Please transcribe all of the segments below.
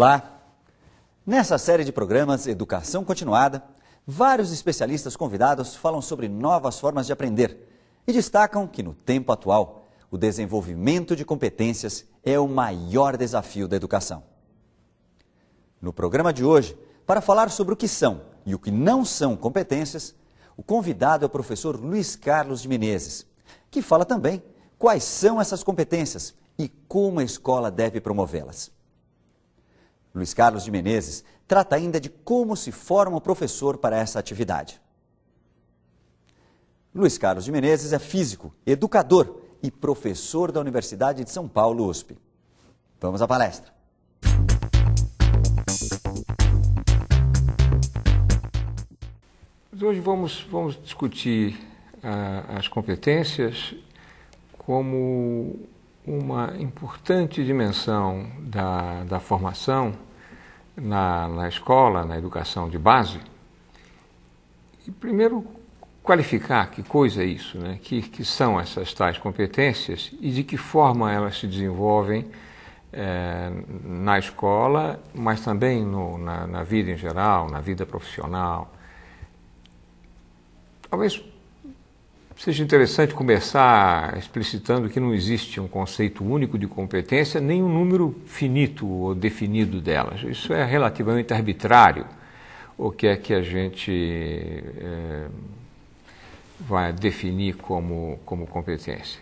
Olá! Nessa série de programas Educação Continuada, vários especialistas convidados falam sobre novas formas de aprender e destacam que, no tempo atual, o desenvolvimento de competências é o maior desafio da educação. No programa de hoje, para falar sobre o que são e o que não são competências, o convidado é o professor Luiz Carlos de Menezes, que fala também quais são essas competências e como a escola deve promovê-las. Luiz Carlos de Menezes trata ainda de como se forma o professor para essa atividade. Luiz Carlos de Menezes é físico, educador e professor da Universidade de São Paulo, USP. Vamos à palestra. Hoje vamos, vamos discutir a, ah, as competências como uma importante dimensão da, da formação na, na escola, na educação de base, e primeiro qualificar que coisa é isso, né? que, que são essas tais competências e de que forma elas se desenvolvem é, na escola, mas também no, na, na vida em geral, na vida profissional. Talvez Seja interessante começar explicitando que não existe um conceito único de competência, nem um número finito ou definido delas. Isso é relativamente arbitrário, o que é que a gente é, vai definir como, como competência.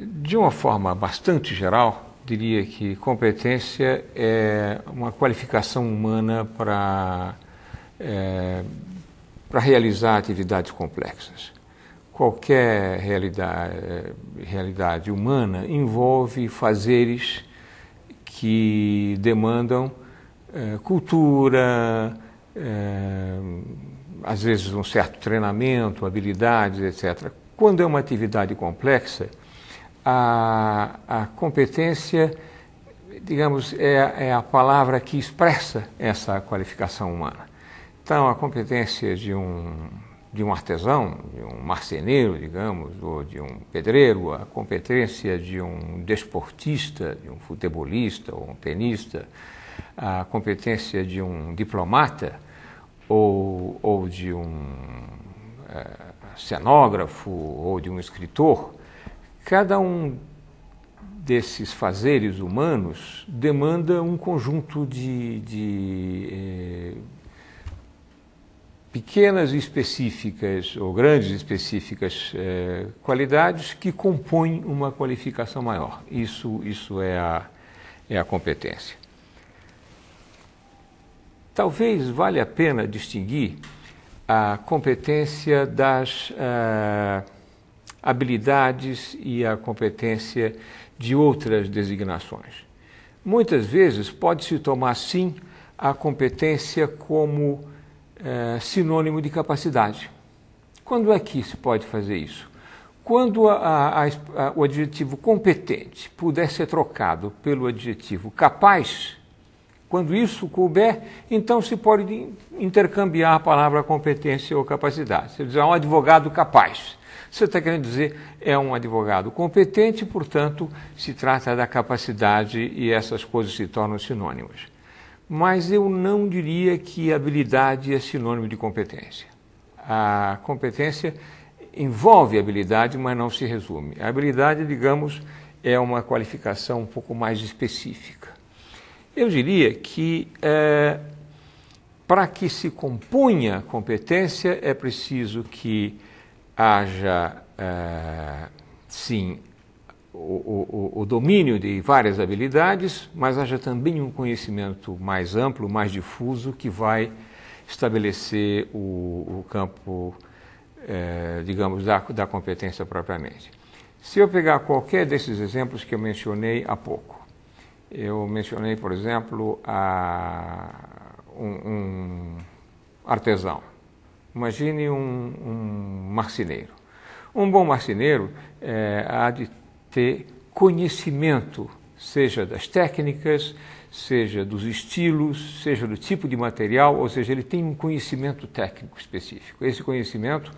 De uma forma bastante geral, diria que competência é uma qualificação humana para, é, para realizar atividades complexas qualquer realidade, eh, realidade humana envolve fazeres que demandam eh, cultura, eh, às vezes um certo treinamento, habilidades, etc. Quando é uma atividade complexa, a, a competência, digamos, é, é a palavra que expressa essa qualificação humana. Então, a competência de um de um artesão, de um marceneiro, digamos, ou de um pedreiro, a competência de um desportista, de um futebolista ou um tenista, a competência de um diplomata ou, ou de um é, cenógrafo ou de um escritor, cada um desses fazeres humanos demanda um conjunto de, de eh, pequenas e específicas, ou grandes e específicas eh, qualidades que compõem uma qualificação maior. Isso, isso é, a, é a competência. Talvez valha a pena distinguir a competência das eh, habilidades e a competência de outras designações. Muitas vezes pode-se tomar, sim, a competência como é, sinônimo de capacidade. Quando é que se pode fazer isso? Quando a, a, a, o adjetivo competente puder ser trocado pelo adjetivo capaz, quando isso couber, então se pode intercambiar a palavra competência ou capacidade. Você diz, é um advogado capaz. Você está querendo dizer, é um advogado competente, portanto, se trata da capacidade e essas coisas se tornam sinônimos mas eu não diria que habilidade é sinônimo de competência. A competência envolve habilidade, mas não se resume. A habilidade, digamos, é uma qualificação um pouco mais específica. Eu diria que é, para que se compunha competência é preciso que haja, é, sim, o, o, o, domínio de várias habilidades, mas haja também um conhecimento mais amplo, mais difuso, que vai estabelecer o, o campo, eh, digamos, da, da competência propriamente. Se eu pegar qualquer desses exemplos que eu mencionei há pouco, eu mencionei, por exemplo, a, um, um artesão. Imagine um, um marceneiro. Um bom marceneiro é, há de ter conhecimento, seja das técnicas, seja dos estilos, seja do tipo de material, ou seja, ele tem um conhecimento técnico específico. Esse conhecimento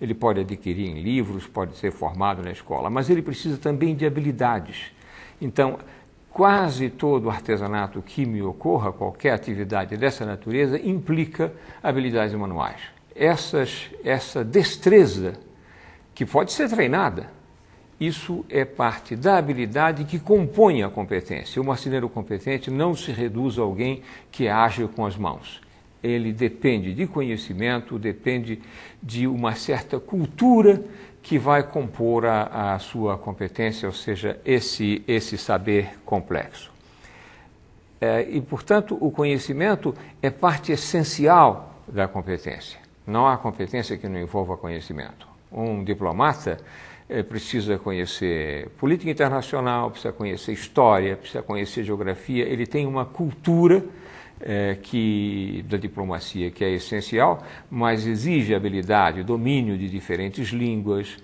ele pode adquirir em livros, pode ser formado na escola, mas ele precisa também de habilidades. Então, quase todo artesanato que me ocorra, qualquer atividade dessa natureza, implica habilidades manuais. Essas, essa destreza, que pode ser treinada, isso é parte da habilidade que compõe a competência. O marceneiro competente não se reduz a alguém que é ágil com as mãos. Ele depende de conhecimento, depende de uma certa cultura que vai compor a, a sua competência, ou seja, esse, esse saber complexo. É, e, portanto, o conhecimento é parte essencial da competência. Não há competência que não envolva conhecimento. Um diplomata é, precisa conhecer política internacional, precisa conhecer história, precisa conhecer geografia. Ele tem uma cultura é, que, da diplomacia que é essencial, mas exige habilidade, domínio de diferentes línguas,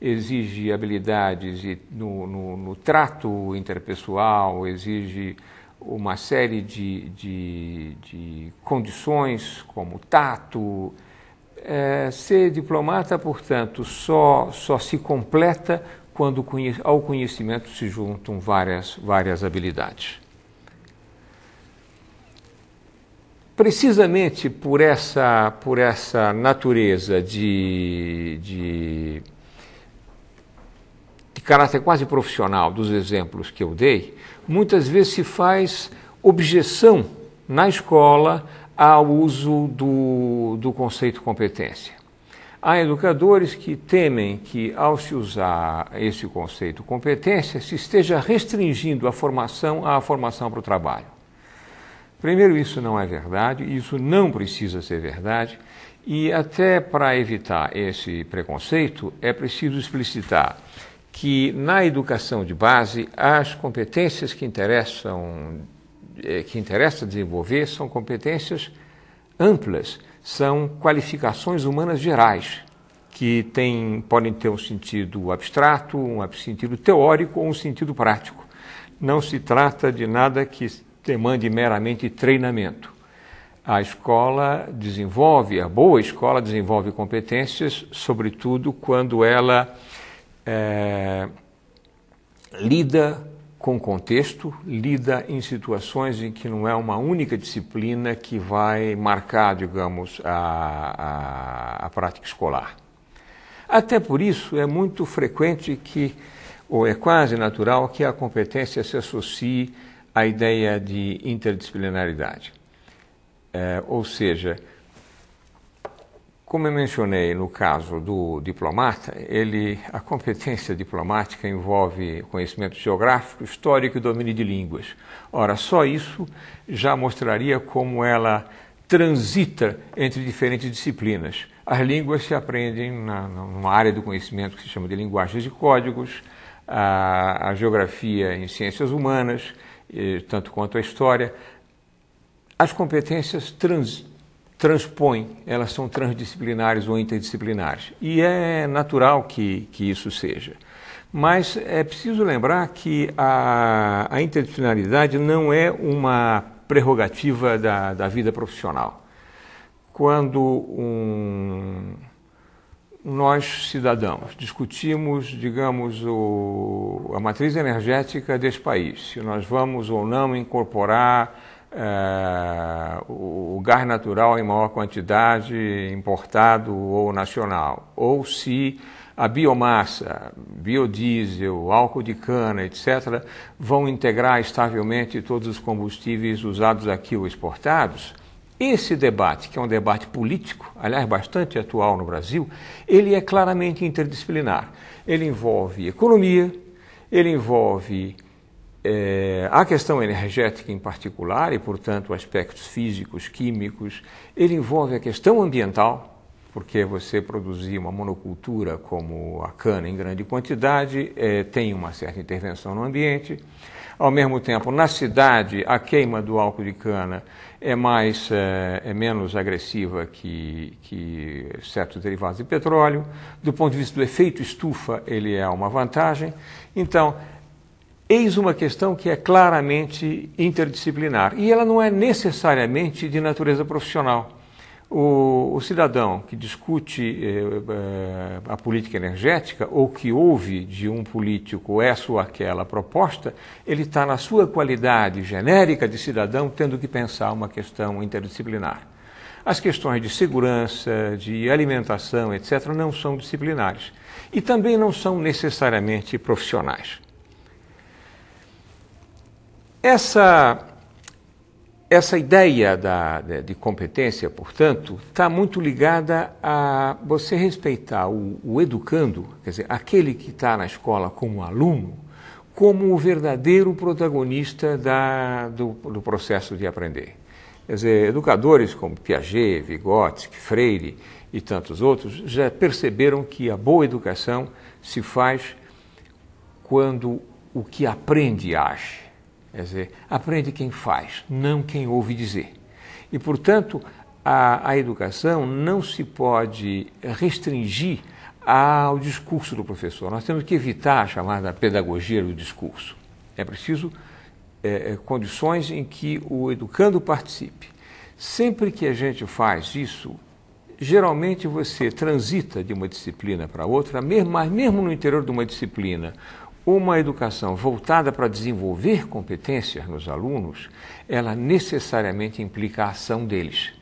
exige habilidades no, no, no trato interpessoal, exige uma série de, de, de condições como tato, é, ser diplomata, portanto, só, só se completa quando ao conhecimento se juntam várias, várias habilidades. Precisamente por essa, por essa natureza de, de, de caráter quase profissional dos exemplos que eu dei, muitas vezes se faz objeção na escola ao uso do, do conceito competência. Há educadores que temem que, ao se usar esse conceito competência, se esteja restringindo a formação à formação para o trabalho. Primeiro, isso não é verdade, isso não precisa ser verdade, e até para evitar esse preconceito é preciso explicitar que na educação de base as competências que interessam é, que interessa desenvolver são competências amplas, são qualificações humanas gerais, que tem, podem ter um sentido abstrato, um sentido teórico ou um sentido prático. Não se trata de nada que demande meramente treinamento. A escola desenvolve, a boa escola desenvolve competências, sobretudo quando ela é, lida com contexto, lida em situações em que não é uma única disciplina que vai marcar, digamos, a, a, a prática escolar. Até por isso, é muito frequente que, ou é quase natural, que a competência se associe à ideia de interdisciplinaridade. É, ou seja, como eu mencionei no caso do diplomata, ele, a competência diplomática envolve conhecimento geográfico, histórico e domínio de línguas. Ora, só isso já mostraria como ela transita entre diferentes disciplinas. As línguas se aprendem na, numa área do conhecimento que se chama de linguagens e códigos, a, a geografia em ciências humanas, e, tanto quanto a história. As competências trans, transpõem, elas são transdisciplinares ou interdisciplinares. E é natural que, que isso seja. Mas é preciso lembrar que a, a interdisciplinaridade não é uma prerrogativa da, da vida profissional. Quando um, nós, cidadãos, discutimos, digamos, o, a matriz energética desse país, se nós vamos ou não incorporar é, o, o gás natural em maior quantidade importado ou nacional, ou se a biomassa, biodiesel, álcool de cana, etc., vão integrar estavelmente todos os combustíveis usados aqui ou exportados, esse debate, que é um debate político, aliás, bastante atual no Brasil, ele é claramente interdisciplinar. Ele envolve economia, ele envolve é, a questão energética em particular, e portanto aspectos físicos, químicos, ele envolve a questão ambiental, porque você produzir uma monocultura como a cana em grande quantidade é, tem uma certa intervenção no ambiente. Ao mesmo tempo, na cidade, a queima do álcool de cana é, mais, é, é menos agressiva que, que certos derivados de petróleo. Do ponto de vista do efeito estufa, ele é uma vantagem. Então, Eis uma questão que é claramente interdisciplinar e ela não é necessariamente de natureza profissional. O, o cidadão que discute eh, eh a política energética ou que ouve de um político essa é ou aquela proposta, ele está, na sua qualidade genérica de cidadão, tendo que pensar uma questão interdisciplinar. As questões de segurança, de alimentação, etc., não são disciplinares e também não são necessariamente profissionais. Essa, essa ideia da, de competência, portanto, está muito ligada a você respeitar o, o educando, quer dizer, aquele que está na escola como aluno, como o verdadeiro protagonista da, do, do processo de aprender. Quer dizer, educadores como Piaget, Vygotsky, Freire e tantos outros já perceberam que a boa educação se faz quando o que aprende age. Quer dizer, aprende quem faz, não quem ouve dizer. E, portanto, a, a educação não se pode restringir ao discurso do professor. Nós temos que evitar a chamada pedagogia do discurso. É preciso é, é condições em que o educando participe. Sempre que a gente faz isso, geralmente você transita de uma disciplina para outra, mas mesmo no interior de uma disciplina, uma educação voltada para desenvolver competências nos alunos, ela necessariamente implica a ação deles.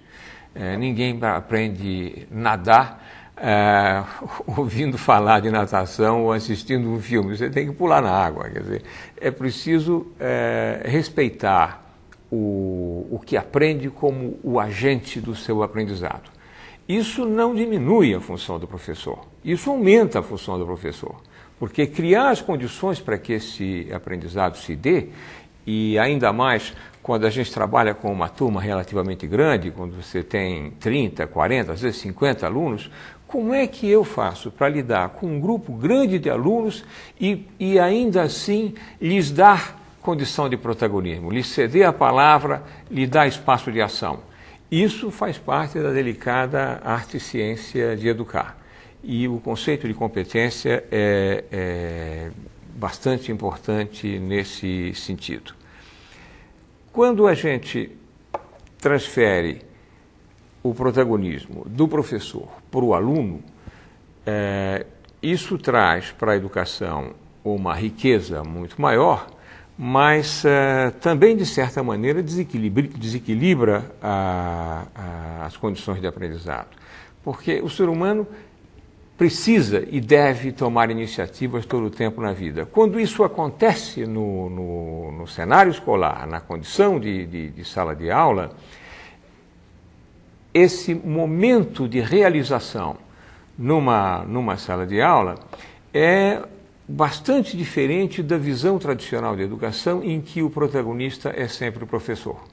É, ninguém aprende nadar é, ouvindo falar de natação ou assistindo um filme. Você tem que pular na água. Quer dizer, é preciso é, respeitar o, o que aprende como o agente do seu aprendizado. Isso não diminui a função do professor, isso aumenta a função do professor. Porque criar as condições para que esse aprendizado se dê, e ainda mais quando a gente trabalha com uma turma relativamente grande, quando você tem 30, 40, às vezes 50 alunos, como é que eu faço para lidar com um grupo grande de alunos e, e ainda assim lhes dar condição de protagonismo, lhes ceder a palavra, lhes dar espaço de ação? Isso faz parte da delicada arte e ciência de educar. E o conceito de competência é, é bastante importante nesse sentido. Quando a gente transfere o protagonismo do professor para o aluno, é, isso traz para a educação uma riqueza muito maior, mas é, também, de certa maneira, desequilibra, desequilibra a, a, as condições de aprendizado. Porque o ser humano precisa e deve tomar iniciativas todo o tempo na vida. Quando isso acontece no, no, no cenário escolar, na condição de, de, de sala de aula, esse momento de realização numa, numa sala de aula é bastante diferente da visão tradicional de educação em que o protagonista é sempre o professor.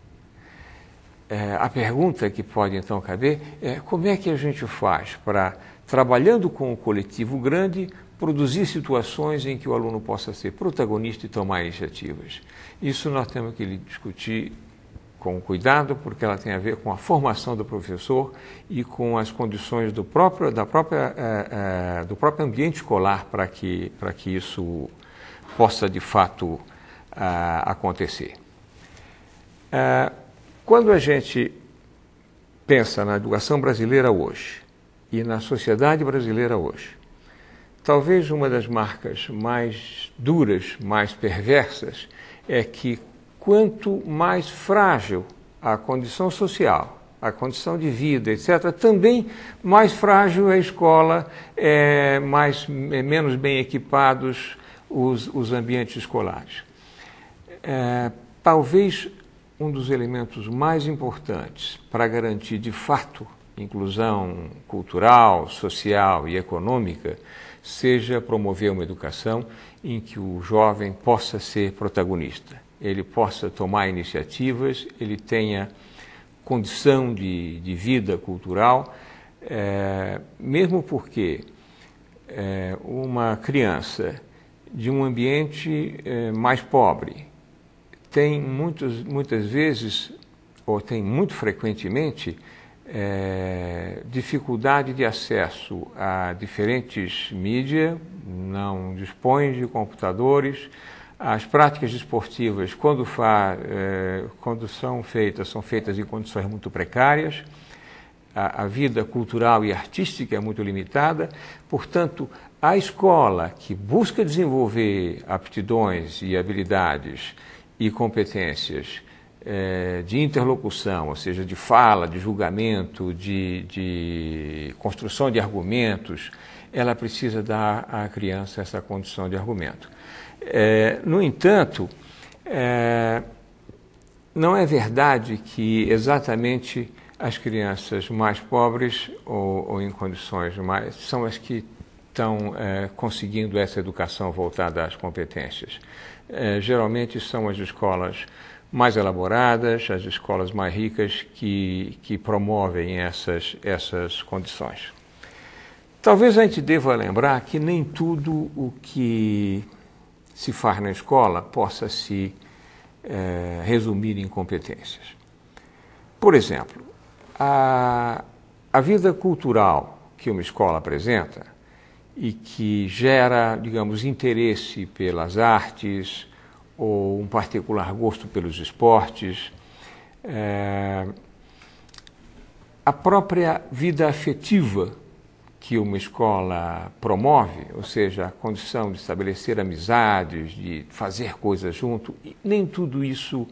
É, a pergunta que pode então caber é como é que a gente faz para trabalhando com o coletivo grande, produzir situações em que o aluno possa ser protagonista e tomar iniciativas. Isso nós temos que discutir com cuidado, porque ela tem a ver com a formação do professor e com as condições do próprio, da própria, é, é, do próprio ambiente escolar para que, para que isso possa de fato acontecer. É, quando a gente pensa na educação brasileira hoje, e na sociedade brasileira hoje. Talvez uma das marcas mais duras, mais perversas, é que quanto mais frágil a condição social, a condição de vida, etc., também mais frágil a escola, é, mais, é menos bem equipados os, os ambientes escolares. É, talvez um dos elementos mais importantes para garantir de fato inclusão cultural, social e econômica, seja promover uma educação em que o jovem possa ser protagonista, ele possa tomar iniciativas, ele tenha condição de, de vida cultural, é, mesmo porque é, uma criança de um ambiente é, mais pobre tem muitos, muitas vezes, ou tem muito frequentemente, é, dificuldade de acesso a diferentes mídias, não dispõe de computadores. As práticas esportivas, quando, fa, é, quando são feitas, são feitas em condições muito precárias. A, a vida cultural e artística é muito limitada, portanto, a escola que busca desenvolver aptidões e habilidades e competências é, de interlocução, ou seja, de fala, de julgamento, de, de construção de argumentos, ela precisa dar à criança essa condição de argumento. É, no entanto, é, não é verdade que exatamente as crianças mais pobres ou, ou em condições mais são as que estão é, conseguindo essa educação voltada às competências. É, geralmente são as escolas mais elaboradas, as escolas mais ricas que, que promovem essas, essas condições. Talvez a gente deva lembrar que nem tudo o que se faz na escola possa se é, resumir em competências. Por exemplo, a, a vida cultural que uma escola apresenta e que gera, digamos, interesse pelas artes, ou um particular gosto pelos esportes, é, a própria vida afetiva que uma escola promove, ou seja, a condição de estabelecer amizades, de fazer coisas junto, nem tudo isso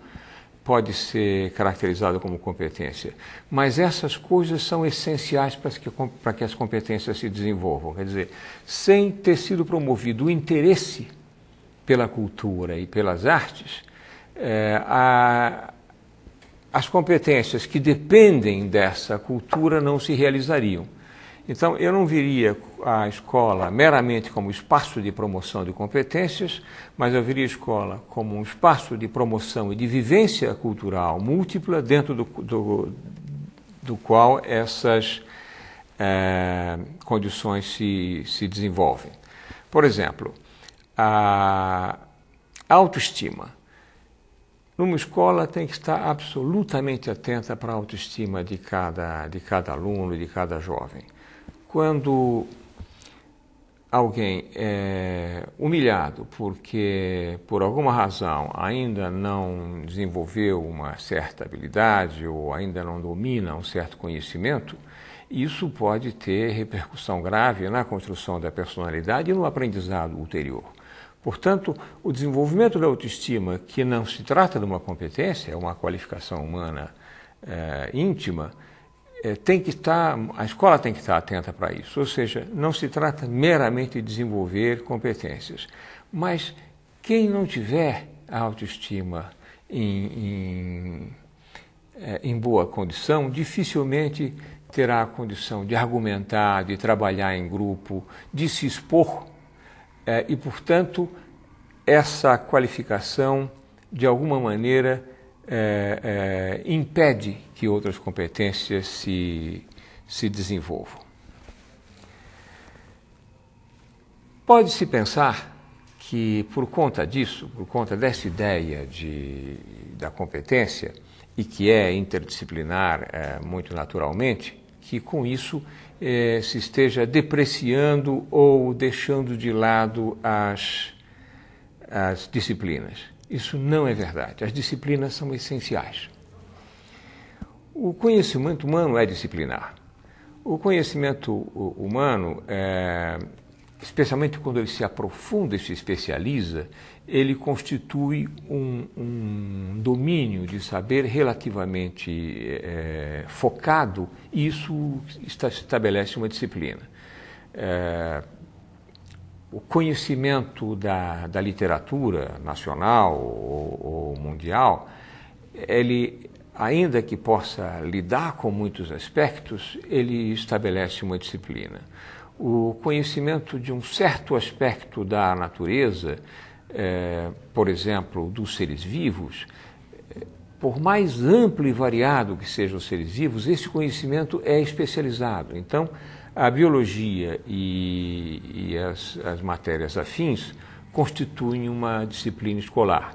pode ser caracterizado como competência. Mas essas coisas são essenciais para que, para que as competências se desenvolvam. Quer dizer, sem ter sido promovido o interesse pela cultura e pelas artes, é, a, as competências que dependem dessa cultura não se realizariam. Então, eu não viria a escola meramente como espaço de promoção de competências, mas eu viria a escola como um espaço de promoção e de vivência cultural múltipla, dentro do, do, do qual essas é, condições se, se desenvolvem. Por exemplo, a autoestima. Numa escola tem que estar absolutamente atenta para a autoestima de cada, de cada aluno, de cada jovem. Quando alguém é humilhado porque por alguma razão ainda não desenvolveu uma certa habilidade ou ainda não domina um certo conhecimento, isso pode ter repercussão grave na construção da personalidade e no aprendizado ulterior. Portanto, o desenvolvimento da autoestima, que não se trata de uma competência, é uma qualificação humana é, íntima, é, tem que estar, tá, a escola tem que estar tá atenta para isso. Ou seja, não se trata meramente de desenvolver competências. Mas quem não tiver a autoestima em, em, é, em boa condição, dificilmente terá a condição de argumentar, de trabalhar em grupo, de se expor é, e, portanto, essa qualificação, de alguma maneira, é, é, impede que outras competências se, se desenvolvam. Pode-se pensar que, por conta disso, por conta dessa ideia de, da competência, e que é interdisciplinar muito naturalmente, que com isso eh, se esteja depreciando ou deixando de lado as, as disciplinas. Isso não é verdade. As disciplinas são essenciais. O conhecimento humano é disciplinar. O conhecimento humano é, especialmente quando ele se aprofunda e se especializa, ele constitui um, um domínio de saber relativamente é, focado e isso está, estabelece uma disciplina. É, o conhecimento da, da literatura nacional ou, ou mundial, ele, ainda que possa lidar com muitos aspectos, ele estabelece uma disciplina o conhecimento de um certo aspecto da natureza, é, por exemplo, dos seres vivos, é, por mais amplo e variado que sejam os seres vivos, esse conhecimento é especializado. Então, a biologia e, e as, as, matérias afins constituem uma disciplina escolar.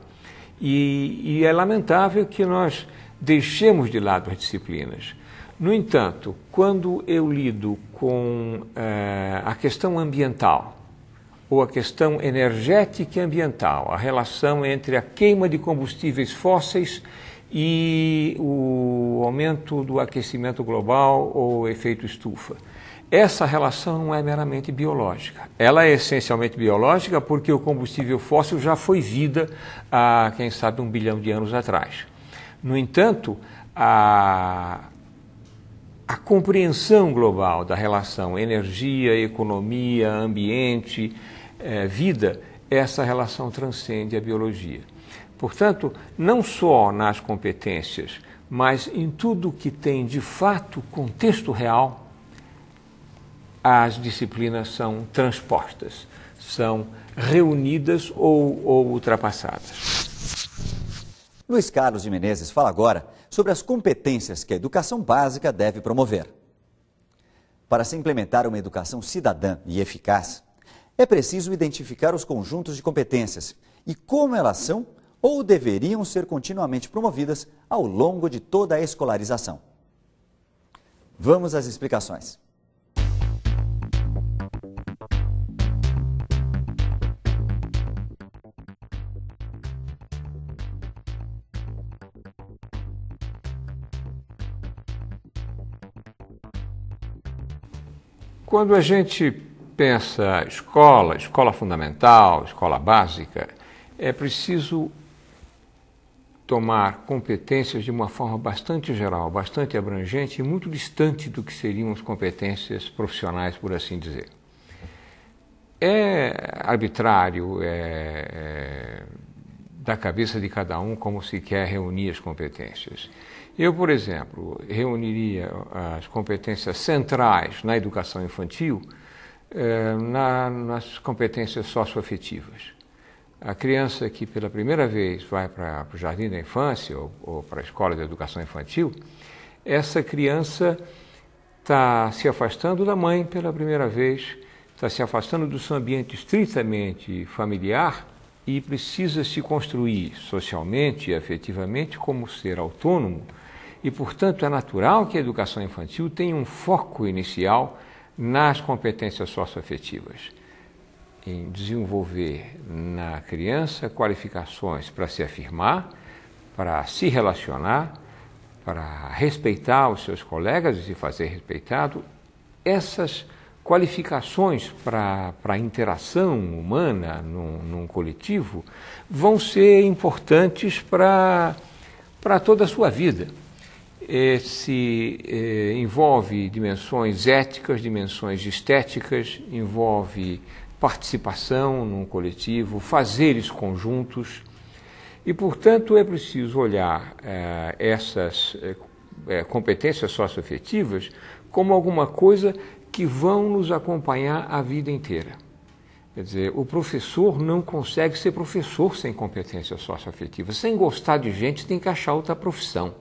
E, e é lamentável que nós deixemos de lado as disciplinas. No entanto, quando eu lido com eh, a questão ambiental ou a questão energética e ambiental, a relação entre a queima de combustíveis fósseis e o aumento do aquecimento global ou efeito estufa. Essa relação não é meramente biológica. Ela é essencialmente biológica porque o combustível fóssil já foi vida há, quem sabe, um bilhão de anos atrás. No entanto, a a compreensão global da relação energia, economia, ambiente, eh, vida, essa relação transcende a biologia. Portanto, não só nas competências, mas em tudo que tem de fato contexto real, as disciplinas são transpostas, são reunidas ou, ou ultrapassadas. Luiz Carlos de Menezes fala agora sobre as competências que a educação básica deve promover. Para se implementar uma educação cidadã e eficaz, é preciso identificar os conjuntos de competências e como elas são ou deveriam ser continuamente promovidas ao longo de toda a escolarização. Vamos às explicações. Quando a gente pensa escola, escola fundamental, escola básica, é preciso tomar competências de uma forma bastante geral, bastante abrangente e muito distante do que seriam as competências profissionais, por assim dizer. É arbitrário, é, é da cabeça de cada um como se quer reunir as competências. Eu, por exemplo, reuniria ah, as competências centrais na educação infantil eh, na, nas competências socioafetivas. A criança que pela primeira vez vai para o jardim da infância ou, ou para a escola de educação infantil, essa criança está se afastando da mãe pela primeira vez, está se afastando do seu ambiente estritamente familiar e precisa se construir socialmente e afetivamente como ser autônomo e, portanto, é natural que a educação infantil tenha um foco inicial nas competências socioafetivas, em desenvolver na criança qualificações para se afirmar, para se relacionar, para respeitar os seus colegas e se fazer respeitado. Essas qualificações para a interação humana num, num, coletivo vão ser importantes para toda a sua vida se eh, envolve dimensões éticas, dimensões estéticas, envolve participação num coletivo, fazeres conjuntos. E, portanto, é preciso olhar eh, essas eh, eh, competências socioafetivas como alguma coisa que vão nos acompanhar a vida inteira. Quer dizer, o professor não consegue ser professor sem competência socioafetiva. Sem gostar de gente, tem que achar outra profissão.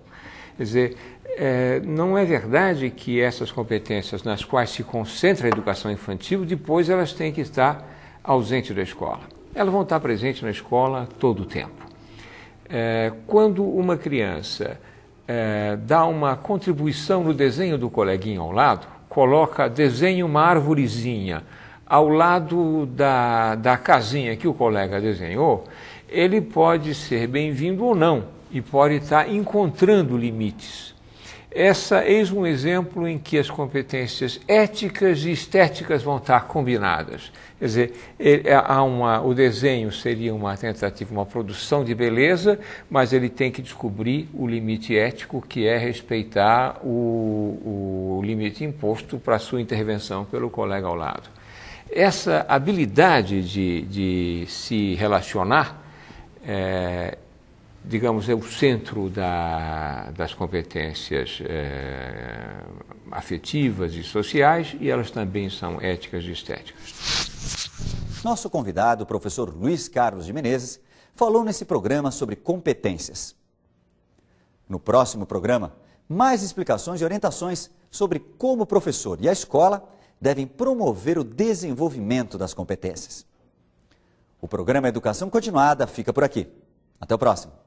Quer dizer, é, não é verdade que essas competências nas quais se concentra a educação infantil, depois elas têm que estar ausentes da escola. Elas vão estar presentes na escola todo o tempo. É, quando uma criança é, dá uma contribuição no desenho do coleguinho ao lado, coloca, desenha uma árvorezinha ao lado da, da casinha que o colega desenhou, ele pode ser bem-vindo ou não e pode estar encontrando limites. Essa eis um exemplo em que as competências éticas e estéticas vão estar combinadas. Quer dizer, é, há uma, o desenho seria uma tentativa, uma produção de beleza, mas ele tem que descobrir o limite ético, que é respeitar o, o limite imposto para sua intervenção pelo colega ao lado. Essa habilidade de, de se relacionar é, digamos, é o centro da, das competências é, afetivas e sociais e elas também são éticas e estéticas. Nosso convidado, o professor Luiz Carlos de Menezes, falou nesse programa sobre competências. No próximo programa, mais explicações e orientações sobre como o professor e a escola devem promover o desenvolvimento das competências. O programa Educação Continuada fica por aqui. Até o próximo.